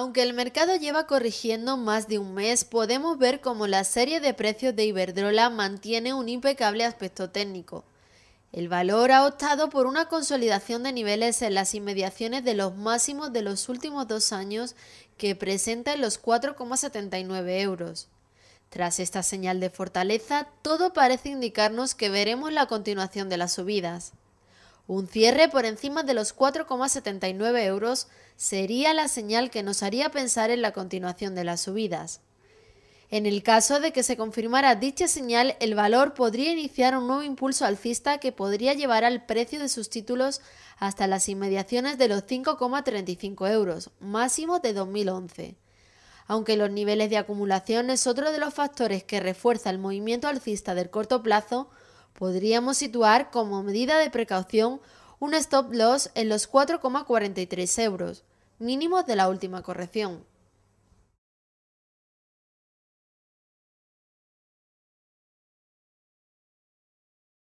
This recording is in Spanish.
Aunque el mercado lleva corrigiendo más de un mes, podemos ver cómo la serie de precios de Iberdrola mantiene un impecable aspecto técnico. El valor ha optado por una consolidación de niveles en las inmediaciones de los máximos de los últimos dos años que presenta en los 4,79 euros. Tras esta señal de fortaleza, todo parece indicarnos que veremos la continuación de las subidas. Un cierre por encima de los 4,79 euros sería la señal que nos haría pensar en la continuación de las subidas. En el caso de que se confirmara dicha señal, el valor podría iniciar un nuevo impulso alcista que podría llevar al precio de sus títulos hasta las inmediaciones de los 5,35 euros, máximo de 2011. Aunque los niveles de acumulación es otro de los factores que refuerza el movimiento alcista del corto plazo, podríamos situar como medida de precaución un stop loss en los 4,43 euros, mínimo de la última corrección.